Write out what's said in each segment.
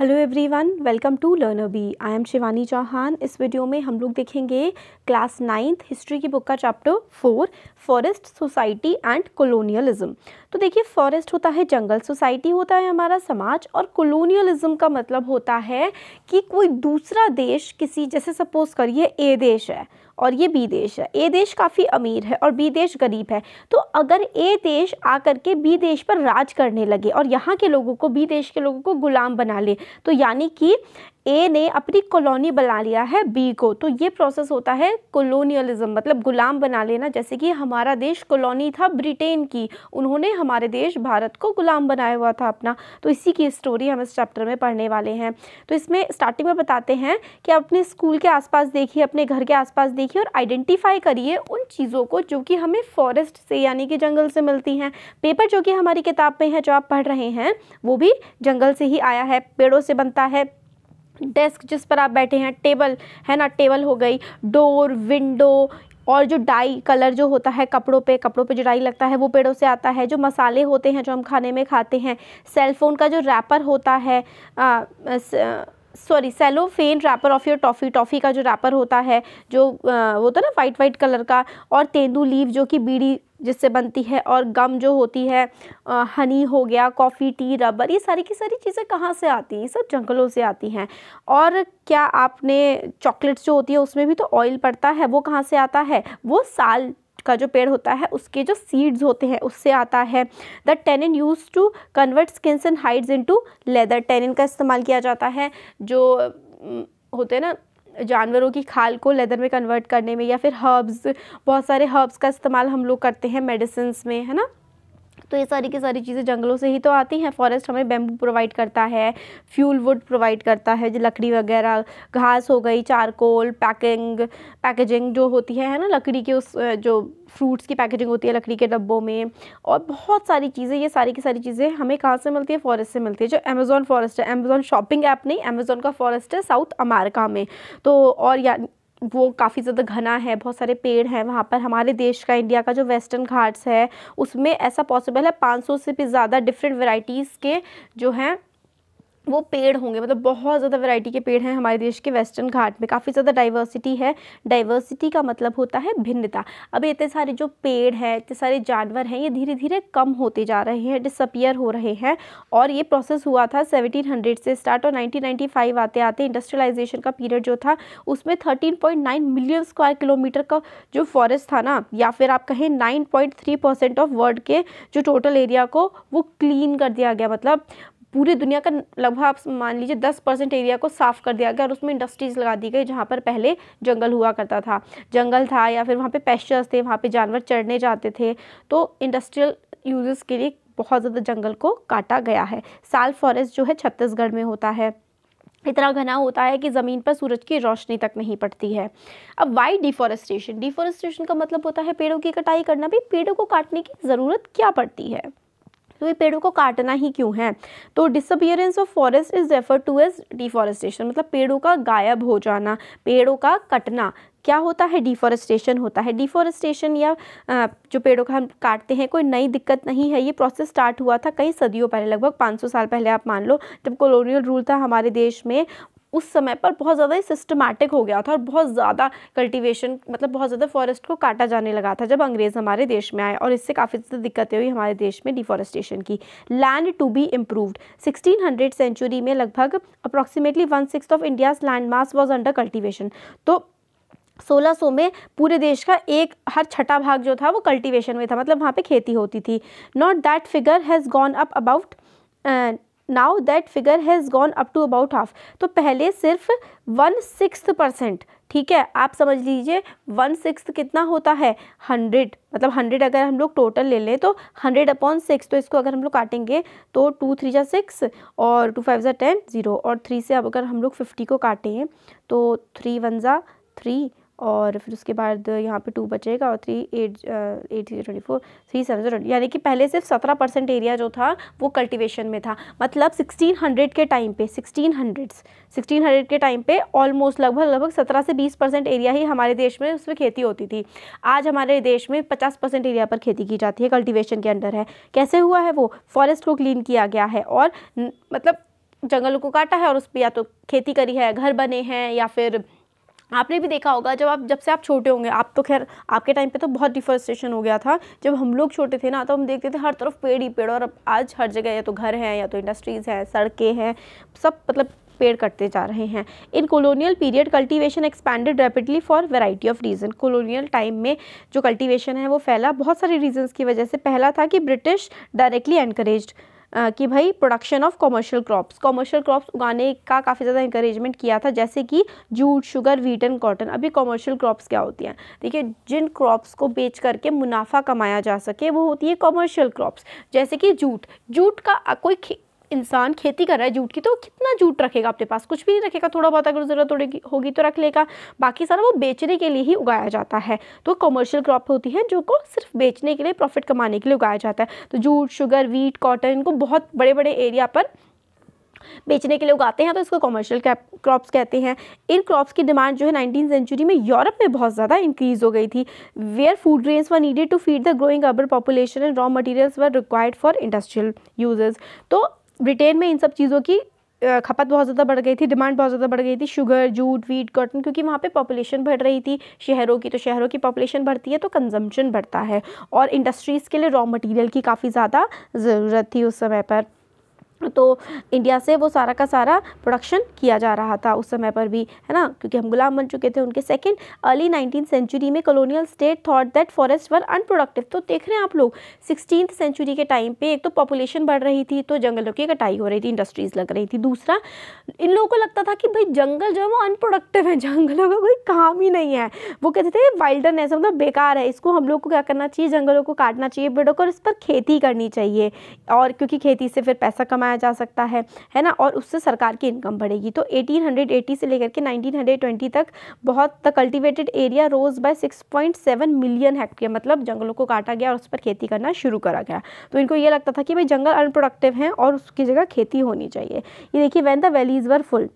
hello everyone welcome to Learner B I'm Shivani Chauhan इस video में हम लोग देखेंगे क्लास नाइन्थ हिस्ट्री की बुक का chapter four forest society and colonialism तो देखिए फॉरेस्ट होता है जंगल सोसाइटी होता है हमारा समाज और कॉलोनियलिज्म का मतलब होता है कि कोई दूसरा देश किसी जैसे सपोज करिए ए देश है और ये बी देश है ए देश काफ़ी अमीर है और बी देश गरीब है तो अगर ए देश आकर के बी देश पर राज करने लगे और यहाँ के लोगों को बी देश के लोगों को गुलाम बना ले तो यानी कि ए ने अपनी कॉलोनी बना लिया है बी को तो ये प्रोसेस होता है कॉलोनियलिज्म मतलब गुलाम बना लेना जैसे कि हमारा देश कॉलोनी था ब्रिटेन की उन्होंने हमारे देश भारत को गुलाम बनाया हुआ था अपना तो इसी की स्टोरी हम इस चैप्टर में पढ़ने वाले हैं तो इसमें स्टार्टिंग में बताते हैं कि अपने स्कूल के आसपास देखिए अपने घर के आसपास देखिए और आइडेंटिफाई करिए उन चीज़ों को जो कि हमें फॉरेस्ट से यानी कि जंगल से मिलती हैं पेपर जो कि हमारी किताब में है जो आप पढ़ रहे हैं वो भी जंगल से ही आया है पेड़ों से बनता है डेस्क जिस पर आप बैठे हैं टेबल है ना टेबल हो गई डोर विंडो और जो डाई कलर जो होता है कपड़ों पे कपड़ों पे जो डाई लगता है वो पेड़ों से आता है जो मसाले होते हैं जो हम खाने में खाते हैं सेलफोन का जो रैपर होता है sorry cellophane wrapper of your toffee toffee का जो रैपर होता है जो आ, वो होता है ना वाइट वाइट कलर का और तेंदू लीव जो कि बीड़ी जिससे बनती है और गम जो होती है आ, हनी हो गया कॉफ़ी टी रबर ये सारी की सारी चीज़ें कहाँ से आती हैं ये सब जंगलों से आती हैं और क्या आपने चॉकलेट्स जो होती है उसमें भी तो ऑयल पड़ता है वो कहाँ से आता है वो साल का जो पेड़ होता है उसके जो सीड्स होते हैं उससे आता है the tannin used to convert skins and hides to leather tannin का इस्तेमाल किया जाता है जो होते हैं ना जानवरों की खाल को लेदर में कन्वर्ट करने में या फिर हर्ब्स बहुत सारे हर्ब्स का इस्तेमाल हम लोग करते हैं मेडिसिन में है ना तो ये सारी की सारी चीज़ें जंगलों से ही तो आती हैं फॉरेस्ट हमें बेम्बू प्रोवाइड करता है फ्यूल वुड प्रोवाइड करता है जो लकड़ी वगैरह घास हो गई चारकोल पैकिंग पैकेजिंग जो होती है है ना लकड़ी के उस जो फ्रूट्स की पैकेजिंग होती है लकड़ी के डब्बों में और बहुत सारी चीज़ें ये सारी की सारी चीज़ें हमें कहाँ से मिलती है फॉरेस्ट से मिलती है जो अमेज़ॉन फॉरेस्ट है अमेज़ॉन शॉपिंग ऐप नहीं अमेज़ॉन का फॉरेस्ट है साउथ अमेरिका में तो और या वो काफ़ी ज़्यादा घना है बहुत सारे पेड़ हैं वहाँ पर हमारे देश का इंडिया का जो वेस्टर्न घाट्स है उसमें ऐसा पॉसिबल है 500 से भी ज़्यादा डिफरेंट वेराइटीज़ के जो हैं वो पेड़ होंगे मतलब बहुत ज़्यादा वैरायटी के पेड़ हैं हमारे देश के वेस्टर्न घाट में काफ़ी ज़्यादा डाइवर्सिटी है डाइवर्सिटी का मतलब होता है भिन्नता अब इतने सारे जो पेड़ हैं इतने सारे जानवर हैं ये धीरे धीरे कम होते जा रहे हैं डिसअपियर हो रहे हैं और ये प्रोसेस हुआ था सेवनटीन से स्टार्ट और नाइनटीन आते आते इंडस्ट्रियलाइजेशन का पीरियड जो था उसमें थर्टीन मिलियन स्क्वायर किलोमीटर का जो फॉरेस्ट था ना या फिर आप कहें नाइन परसेंट ऑफ वर्ल्ड के जो टोटल एरिया को वो क्लीन कर दिया गया मतलब पूरी दुनिया का लगभग आप मान लीजिए दस परसेंट एरिया को साफ़ कर दिया गया और उसमें इंडस्ट्रीज़ लगा दी गई जहाँ पर पहले जंगल हुआ करता था जंगल था या फिर वहाँ पे पेस्चर्स थे वहाँ पे जानवर चढ़ने जाते थे तो इंडस्ट्रियल यूज़ के लिए बहुत ज़्यादा जंगल को काटा गया है साल फॉरेस्ट जो है छत्तीसगढ़ में होता है इतना घना होता है कि ज़मीन पर सूरज की रोशनी तक नहीं पड़ती है अब वाई डिफॉरेस्टेशन डिफॉरेस्टेशन का मतलब होता है पेड़ों की कटाई करना भी पेड़ों को काटने की ज़रूरत क्या पड़ती है तो ये पेड़ों को काटना ही क्यों है तो disappearance of forest is refer to as deforestation मतलब पेड़ों का गायब हो जाना पेड़ों का कटना क्या होता है डिफॉरेस्टेशन होता है डिफॉरेस्टेशन या जो पेड़ों का हम काटते हैं कोई नई दिक्कत नहीं है ये प्रोसेस स्टार्ट हुआ था कई सदियों पहले लगभग 500 साल पहले आप मान लो जब कॉलोनियल रूल था हमारे देश में उस समय पर बहुत ज़्यादा ही सिस्टमैटिक हो गया था और बहुत ज़्यादा कल्टीवेशन मतलब बहुत ज़्यादा फॉरेस्ट को काटा जाने लगा था जब अंग्रेज़ हमारे देश में आए और इससे काफ़ी ज़्यादा दिक्कतें हुई हमारे देश में डिफॉरेस्टेशन की land to be improved sixteen hundred century में लगभग approximately one six of India's land mass was under cultivation तो 1600 में पूरे देश का एक हर छठा भाग जो था वो कल्टीवेशन में था मतलब वहाँ पे खेती होती थी not that figure has gone up about now that figure has gone up to about half तो पहले सिर्फ वन सिक्स परसेंट ठीक है आप समझ लीजिए वन सिक्स कितना होता है हंड्रेड मतलब हंड्रेड अगर हम लोग टोटल ले लें तो हंड्रेड अपॉन सिक्स तो इसको अगर हम लोग काटेंगे तो टू थ्री जा सिक्स और टू फाइव ज़ा टेन ज़ीरो और थ्री से अब अगर हम लोग फिफ्टी को काटें तो थ्री वन ज़ा थ्री और फिर उसके बाद यहाँ पे टू बचेगा और three eight eight three twenty four three seven zero यानी कि पहले सिर्फ सत्रह परसेंट एरिया जो था वो कल्टिवेशन में था मतलब सिक्सटीन हंड्रेड के टाइम पे सिक्सटीन हंड्रेड सिक्सटीन हंड्रेड के टाइम पे ऑलमोस्ट लगभग लगभग सत्रह से बीस परसेंट एरिया ही हमारे देश में उसमें खेती होती थी आज हमारे देश में पचास परसेंट एरिया पर खेती की जाती है कल्टिवेशन के अंडर है कैसे हुआ है वो फॉरेस्ट को क्लीन किया गया है और मतलब जंगलों को काटा है और उस पर या तो खेती करी है घर बने हैं या फिर आपने भी देखा होगा जब आप जब से आप छोटे होंगे आप तो खैर आपके टाइम पे तो बहुत डिफॉरेस्टेशन हो गया था जब हम लोग छोटे थे ना तो हम देखते थे हर तरफ पेड़ ही पेड़ और अब आज हर जगह या तो घर हैं या तो इंडस्ट्रीज़ हैं सड़कें हैं सब मतलब पेड़ कटते जा रहे हैं in colonial period cultivation expanded rapidly for variety of reason colonial time में जो कल्टीवेशन है वो फैला बहुत सारे रीजंस की वजह से पहला था कि ब्रिटिश डायरेक्टली एनकरेज कि भाई production of commercial crops commercial crops उगाने का काफ़ी ज़्यादा इंकरेजमेंट किया था जैसे कि jute sugar wheat and cotton अभी कॉमर्शियल क्रॉप्स क्या होती हैं देखिए जिन क्रॉप्स को बेच करके मुनाफा कमाया जा सके वो होती है कॉमर्शियल क्रॉप्स जैसे कि जूट जूट का कोई इंसान खेती कर रहा है जूट की तो कितना जूट रखेगा अपने पास कुछ भी नहीं रखेगा थोड़ा बहुत अगर ज़रूरत थोड़ी होगी तो रख लेगा बाकी सारा वो बेचने के लिए ही उगाया जाता है तो कमर्शियल क्रॉप होती है जो को सिर्फ बेचने के लिए प्रॉफिट कमाने के लिए उगाया जाता है तो जूट शुगर वीट कॉटन इनको बहुत बड़े बड़े एरिया पर बेचने के लिए उगाते हैं तो इसको कमर्शियल क्रॉप्स कहते हैं इन क्रॉप्स की डिमांड जो है नाइनटीन सेंचुरी में यूरोप में बहुत ज़्यादा इंक्रीज हो गई थी where food grains were needed to feed the growing urban population and raw materials were required for industrial uses तो ब्रिटेन में इन सब चीज़ों की खपत बहुत ज़्यादा बढ़ गई थी डिमांड बहुत ज़्यादा बढ़ गई थी शुगर जूट वीट कॉटन क्योंकि वहाँ पे पॉपुलेशन बढ़ रही थी शहरों की तो शहरों की पॉपुलेशन बढ़ती है तो कंजम्पशन बढ़ता है और इंडस्ट्रीज़ के लिए रॉ मटेरियल की काफ़ी ज़्यादा ज़रूरत थी उस समय पर तो इंडिया से वो सारा का सारा प्रोडक्शन किया जा रहा था उस समय पर भी है ना क्योंकि हम गुलाम बन चुके थे उनके सेकंड अर्ली नाइनटीन सेंचुरी में colonial state thought that forest were unproductive तो देख रहे हैं आप लोग सिक्सटीन सेंचुरी के टाइम पे एक तो पॉपुलेशन बढ़ रही थी तो जंगलों की कटाई हो रही थी इंडस्ट्रीज़ लग रही थी दूसरा इन लोगों को लगता था कि भाई जंगल जो है वो अनप्रोडक्टिव है जंगलों का कोई काम ही नहीं है वो कहते थे वाइल्डनेस मतलब बेकार है इसको हम लोग को क्या करना चाहिए जंगलों को काटना चाहिए बेड़ों को और इस पर खेती करनी चाहिए और क्योंकि खेती से फिर पैसा कमाया बनाया जा सकता है है ना और उससे सरकार की इनकम बढ़ेगी तो 1880 से लेकर के 1920 तक बहुत the cultivated area rose by 6.7 million hectare मतलब जंगलों को काटा गया और उस पर खेती करना शुरू करा गया तो इनको ये लगता था कि भाई जंगल अनप्रोडक्टिव हैं और उसकी जगह खेती होनी चाहिए ये देखिए when the valleys were full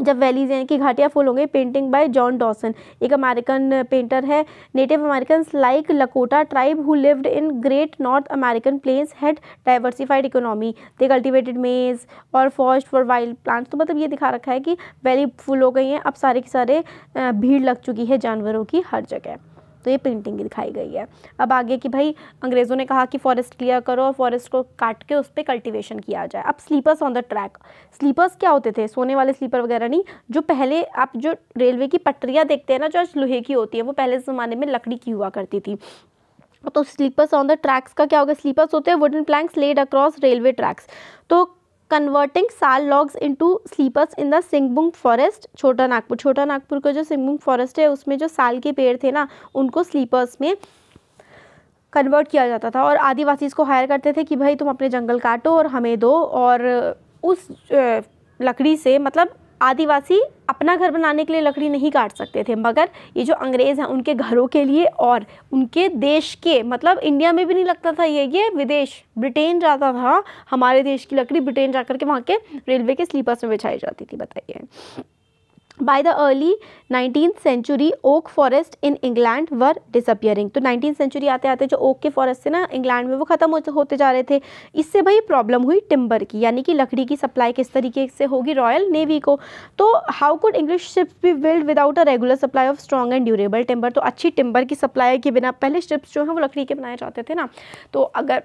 जब वैलीज यानी कि घाटियाँ फूल होंगे पेंटिंग बाय जॉन डॉसन एक अमेरिकन पेंटर है native American like Lakota tribe who lived in great North American plains had diversified economy they cultivated maize और fast for wild plants तो मतलब ये दिखा रखा है कि वैली फुल हो गई हैं अब सारे के सारे भीड़ लग चुकी है जानवरों की हर जगह तो ये पेंटिंग दिखाई गई है अब आगे कि भाई अंग्रेज़ों ने कहा कि फॉरेस्ट क्लियर करो और फॉरेस्ट को काट के उस पर कल्टिवेशन किया जाए अब sleepers on the track sleepers क्या होते थे सोने वाले स्लीपर वगैरह नहीं जो पहले आप जो रेलवे की पटरियाँ देखते हैं ना जो आज लोहे की होती है वो पहले ज़माने में लकड़ी की हुआ करती थी तो स्लीपर्स ऑन द ट्रैक्स का क्या होगा स्लीपर्स होते हैं wooden planks laid across railway tracks तो converting sal logs into sleepers in the सिंगबुंग फॉरेस्ट छोटा नागपुर छोटा नागपुर का जो सिंगबुंग फॉरेस्ट है उसमें जो साल के पेड़ थे ना उनको स्लीपर्स में कन्वर्ट किया जाता था और आदिवासी इसको हायर करते थे कि भाई तुम अपने जंगल काटो और हमें दो और उस लकड़ी से मतलब आदिवासी अपना घर बनाने के लिए लकड़ी नहीं काट सकते थे मगर ये जो अंग्रेज़ हैं उनके घरों के लिए और उनके देश के मतलब इंडिया में भी नहीं लगता था ये ये विदेश ब्रिटेन जाता था हमारे देश की लकड़ी ब्रिटेन जा के वहाँ के रेलवे के स्लीपर्स में बिछाई जाती थी बताइए by the early nineteen century oak forest in England were disappearing तो नाइनटीन सेंचुरी आते आते जो ओक के फॉरेस्ट थे ना इंग्लैंड में वो ख़त्म होते जा रहे थे इससे भाई प्रॉब्लम हुई टिम्बर की यानी कि लकड़ी की सप्लाई किस तरीके से होगी रॉयल नेवी को तो how could English ships be build without a regular supply of strong and durable timber तो अच्छी टिम्बर की सप्लाई के बिना पहले शिप्स जो हैं वो लकड़ी के बनाए जाते थे ना तो अगर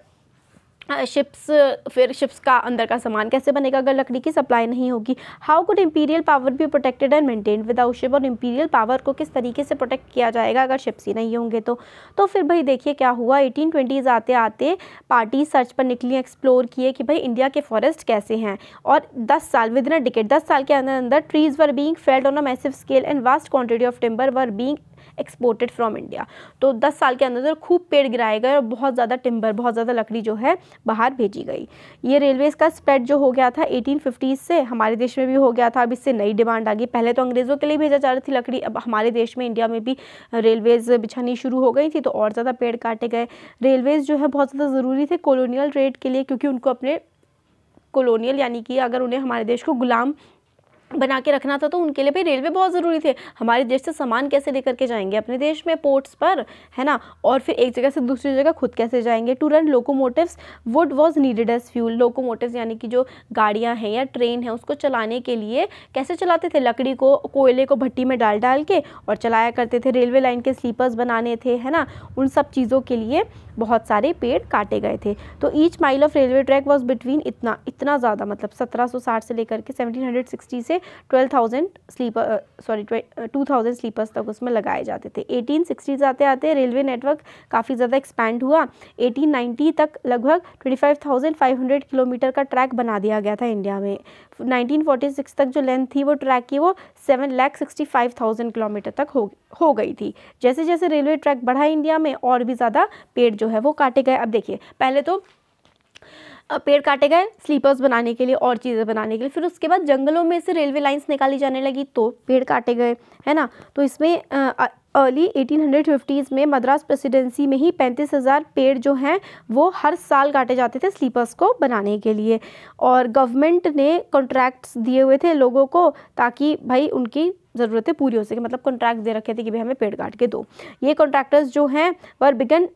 शिप्स फिर शिप्स का अंदर का सामान कैसे बनेगा अगर लकड़ी की सप्लाई नहीं होगी how could imperial power be protected and maintain without ship और इम्पीरियल पावर को किस तरीके से प्रोटेक्ट किया जाएगा अगर शिप्स ही नहीं होंगे तो तो फिर भाई देखिए क्या हुआ एटीन ट्वेंटीज़ आते आते पार्टी सर्च पर निकली एक्सप्लोर किए कि भाई इंडिया के फॉरेस्ट कैसे हैं और दस साल विद इन अ डिकेट दस साल के अंदर अंदर trees were being felled on a massive scale and vast quantity of timber were being exported from India तो दस साल के अंदर खूब पेड़ गिराए गए और बहुत ज़्यादा टिम्बर बहुत ज़्यादा लकड़ी जो है बाहर भेजी गई ये रेलवेज़ का स्प्रेड जो हो गया था एटीन से हमारे देश में भी हो गया था अब इससे नई डिमांड आ गई पहले तो अंग्रेज़ों के लिए भेजा जा रही थी लकड़ी अब हमारे देश में इंडिया में भी रेलवेज़ बिछानी शुरू हो गई थी तो और ज़्यादा पेड़ काटे गए रेलवेज़ जो है बहुत ज़्यादा ज़रूरी थे कॉलोनियल ट्रेड के लिए क्योंकि उनको अपने कॉलोनियल यानी कि अगर उन्हें हमारे देश को गुलाम बना के रखना था तो उनके लिए भी रेलवे बहुत ज़रूरी थे हमारे देश से सामान कैसे लेकर के जाएंगे अपने देश में पोर्ट्स पर है ना और फिर एक जगह से दूसरी जगह खुद कैसे जाएंगे to run locomotives wood was needed as fuel locomotives यानी कि जो गाड़ियाँ हैं या ट्रेन है उसको चलाने के लिए कैसे चलाते थे लकड़ी को कोयले को भट्टी में डाल डाल के और चलाया करते थे रेलवे लाइन के स्लीपर्स बनाने थे है ना उन सब चीज़ों के लिए बहुत सारे पेड़ काटे गए थे तो each mile of railway track was between इतना इतना ज़्यादा मतलब साठ से लेकर के सिक्सटी से twelve thousand sleeper sorry two thousand sleepers तक उसमें लगाए जाते थे एटीन सिक्सटीज आते आते रेलवे नेटवर्क काफ़ी ज़्यादा एक्सपैंड हुआ एटीन नाइन्टी तक लगभग twenty five five thousand hundred kilometre का ट्रैक बना दिया गया था इंडिया में नाइनटीन फोर्टी सिक्स तक जो लेंथ थी वो ट्रैक की वो seven lakh sixty five thousand kilometre तक हो हो गई थी जैसे जैसे रेलवे ट्रैक बढ़ा इंडिया में और भी ज़्यादा पेड़ जो है वो काटे गए अब देखिए पहले तो पेड़ काटे गए स्लीपर्स बनाने के लिए और चीज़ें बनाने के लिए फिर उसके बाद जंगलों में से रेलवे लाइंस निकाली जाने लगी तो पेड़ काटे गए है ना तो इसमें अर्ली 1850s में मद्रास प्रेसिडेंसी में ही पैंतीस हज़ार पेड़ जो हैं वो हर साल काटे जाते थे स्लीपर्स को बनाने के लिए और गवर्नमेंट ने कॉन्ट्रैक्ट्स दिए हुए थे लोगों को ताकि भाई उनकी ज़रूरतें पूरी हो सके मतलब कॉन्ट्रैक्ट दे रखे थे कि भाई हमें पेड़ काट के दो ये कॉन्ट्रैक्टर्स जो हैं were began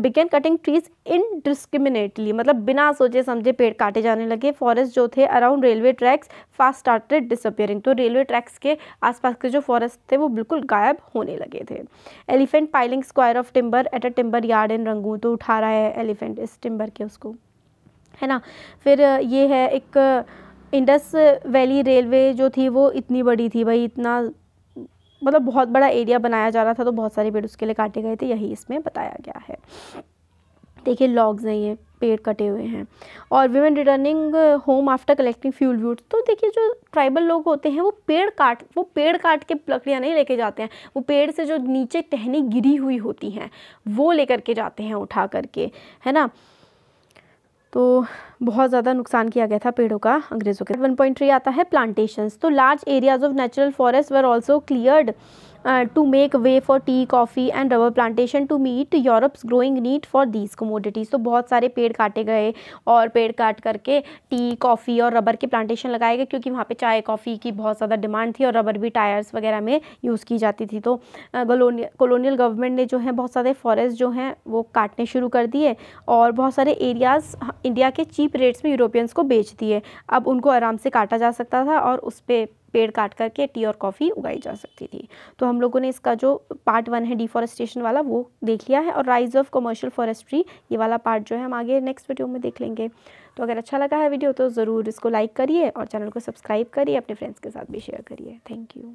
began cutting trees indiscriminately मतलब बिना सोचे समझे पेड़ काटे जाने लगे फॉरेस्ट जो थे around railway tracks fast started disappearing तो रेलवे ट्रैक्स के आसपास के जो फॉरेस्ट थे वो बिल्कुल गायब होने लगे थे elephant piling square of timber at a timber yard in Rangoon तो उठा रहा है एलिफेंट इस टिम्बर के उसको है ना फिर ये है एक इंडस वैली रेलवे जो थी वो इतनी बड़ी थी भाई इतना मतलब बहुत बड़ा एरिया बनाया जा रहा था तो बहुत सारे पेड़ उसके लिए काटे गए थे यही इसमें बताया गया है देखिए लॉग्स हैं ये पेड़ कटे हुए हैं और women returning home after collecting fuel wood तो देखिए जो ट्राइबल लोग होते हैं वो पेड़ काट वो पेड़ काट के लकड़ियाँ नहीं लेके जाते हैं वो पेड़ से जो नीचे टहनी गिरी हुई होती हैं वो लेकर के जाते हैं उठा करके है ना तो बहुत ज़्यादा नुकसान किया गया था पेड़ों का अंग्रेज़ों के वन पॉइंट थ्री आता है प्लांटेशंस तो large areas of natural forest were also cleared to make way for tea coffee and rubber plantation to meet Europe's growing need for these commodities तो बहुत सारे पेड़ काटे गए और पेड़ काट करके टी कॉफ़ी और रबर के प्लांटेशन लगाए गए क्योंकि वहाँ पे चाय कॉफ़ी की बहुत ज़्यादा डिमांड थी और रबर भी टायर्स वगैरह में यूज़ की जाती थी तो कॉलोनील uh, गवर्नमेंट ने जो है बहुत सारे फॉरेस्ट जो हैं वो काटने शुरू कर दिए और बहुत सारे एरियाज़ हाँ, इंडिया के चीप रेट्स में यूरोपियंस को बेच दिए अब उनको आराम से काटा जा सकता था और उस पर पेड़ काट करके टी और कॉफ़ी उगाई जा सकती थी तो हम लोगों ने इसका जो पार्ट वन है डिफॉरेस्टेशन वाला वो देख लिया है और राइज ऑफ कमर्शियल फॉरेस्ट्री ये वाला पार्ट जो है हम आगे नेक्स्ट वीडियो में देख लेंगे तो अगर अच्छा लगा है वीडियो तो ज़रूर इसको लाइक करिए और चैनल को सब्सक्राइब करिए अपने फ्रेंड्स के साथ भी शेयर करिए थैंक यू